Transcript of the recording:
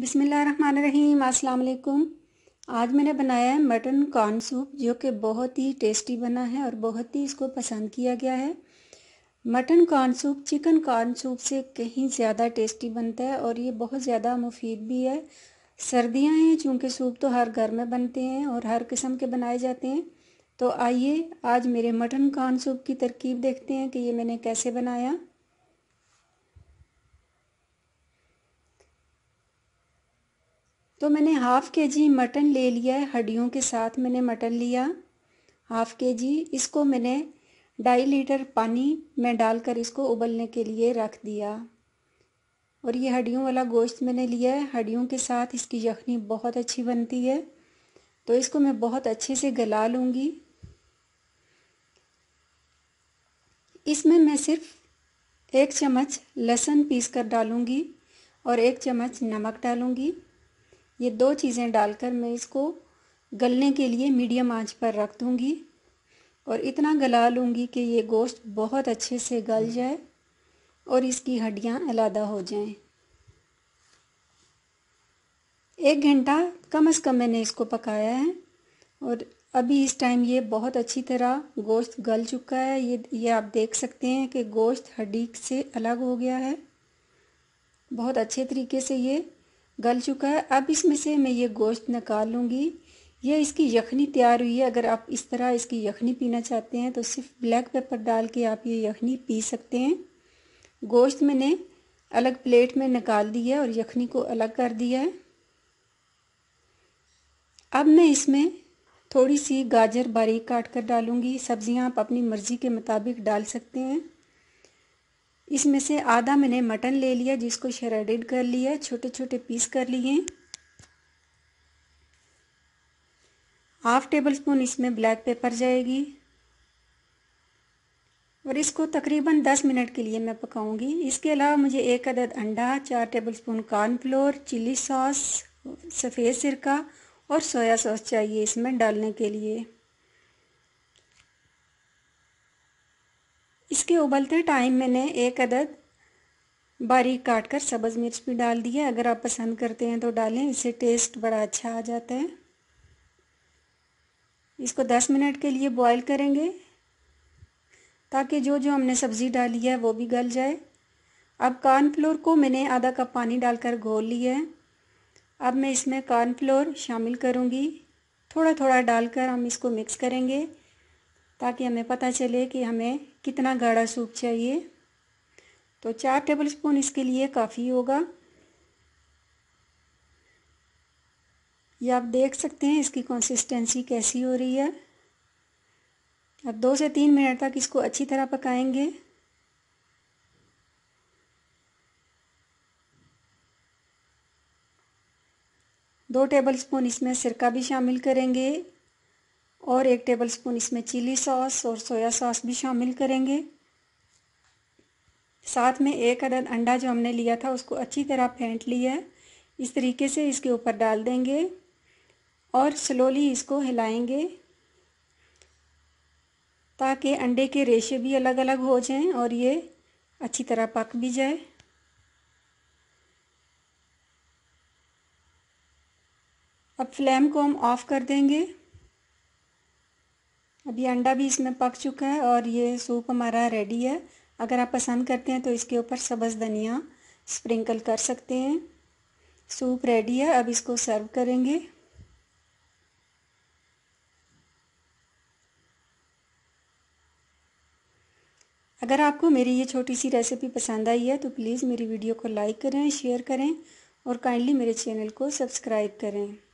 अस्सलाम वालेकुम आज मैंने बनाया है मटन कॉर्न सूप जो कि बहुत ही टेस्टी बना है और बहुत ही इसको पसंद किया गया है mutton corn soup chicken corn soup से कहीं ज़्यादा टेस्टी बनता है और ये बहुत ज़्यादा मुफीद भी है सर्दियां हैं चूँकि सूप तो हर घर में बनते हैं और हर किस्म के बनाए जाते हैं तो आइए आज मेरे मटन कॉर्न सूप की तरकीब देखते हैं कि ये मैंने कैसे बनाया तो मैंने हाफ़ के जी मटन ले लिया है हड्डियों के साथ मैंने मटन लिया हाफ़ के जी इसको मैंने ढाई लीटर पानी में डालकर इसको उबलने के लिए रख दिया और ये हड्डियों वाला गोश्त मैंने लिया है हड्डियों के साथ इसकी यखनी बहुत अच्छी बनती है तो इसको मैं बहुत अच्छे से गला लूँगी इसमें मैं सिर्फ एक चम्मच लहसुन पीस कर डालूँगी और एक चम्मच नमक डालूँगी ये दो चीज़ें डालकर मैं इसको गलने के लिए मीडियम आंच पर रख दूँगी और इतना गला लूँगी कि ये गोश्त बहुत अच्छे से गल जाए और इसकी हड्डियाँ अलहदा हो जाएं। एक घंटा कम से कम मैंने इसको पकाया है और अभी इस टाइम ये बहुत अच्छी तरह गोश्त गल चुका है ये ये आप देख सकते हैं कि गोश्त हड्डी से अलग हो गया है बहुत अच्छे तरीके से ये गल चुका है अब इसमें से मैं ये गोश्त निकाल लूँगी ये इसकी यखनी तैयार हुई है अगर आप इस तरह इसकी यखनी पीना चाहते हैं तो सिर्फ ब्लैक पेपर डाल के आप ये यखनी पी सकते हैं गोश्त मैंने अलग प्लेट में निकाल दी है और यखनी को अलग कर दिया है अब मैं इसमें थोड़ी सी गाजर बारीक काट कर डालूँगी सब्ज़ियाँ आप अपनी मर्ज़ी के मुताबिक डाल सकते हैं इसमें से आधा मैंने मटन ले लिया जिसको श्रेडेड कर लिया छोटे छोटे पीस कर लिए हाफ टेबल स्पून इसमें ब्लैक पेपर जाएगी और इसको तकरीबन 10 मिनट के लिए मैं पकाऊंगी इसके अलावा मुझे एक अदद अंडा चार table spoon cornflour chilli sauce सफ़ेद सिरका और सोया सॉस चाहिए इसमें डालने के लिए इसके उबलते टाइम मैंने एक अदद बारीक काट कर सब्ज़ मिर्च भी डाल दी है अगर आप पसंद करते हैं तो डालें इससे टेस्ट बड़ा अच्छा आ जाता है इसको 10 मिनट के लिए बॉईल करेंगे ताकि जो जो हमने सब्ज़ी डाली है वो भी गल जाए अब कॉर्नफ्लोर को मैंने आधा कप पानी डालकर घोल लिया है अब मैं इसमें कॉर्नफ्लोर शामिल करूँगी थोड़ा थोड़ा डालकर हम इसको मिक्स करेंगे ताकि हमें पता चले कि हमें कितना गाढ़ा सूप चाहिए तो चार टेबल स्पून इसके लिए काफ़ी होगा ये आप देख सकते हैं इसकी कंसिस्टेंसी कैसी हो रही है अब दो से तीन मिनट तक इसको अच्छी तरह पकाएंगे दो टेबल स्पून इसमें सिरका भी शामिल करेंगे और एक टेबलस्पून इसमें चिली सॉस और सोया सॉस भी शामिल करेंगे साथ में एक अदद अंडा जो हमने लिया था उसको अच्छी तरह फेंट लिया है इस तरीके से इसके ऊपर डाल देंगे और स्लोली इसको हिलाएंगे ताकि अंडे के रेशे भी अलग अलग हो जाएं और ये अच्छी तरह पक भी जाए अब फ्लेम को हम ऑफ़ कर देंगे अभी अंडा भी इसमें पक चुका है और ये सूप हमारा रेडी है अगर आप पसंद करते हैं तो इसके ऊपर सब्ज़ धनिया स्प्रिंकल कर सकते हैं सूप रेडी है अब इसको सर्व करेंगे अगर आपको मेरी ये छोटी सी रेसिपी पसंद आई है तो प्लीज़ मेरी वीडियो को लाइक करें शेयर करें और काइंडली मेरे चैनल को सब्सक्राइब करें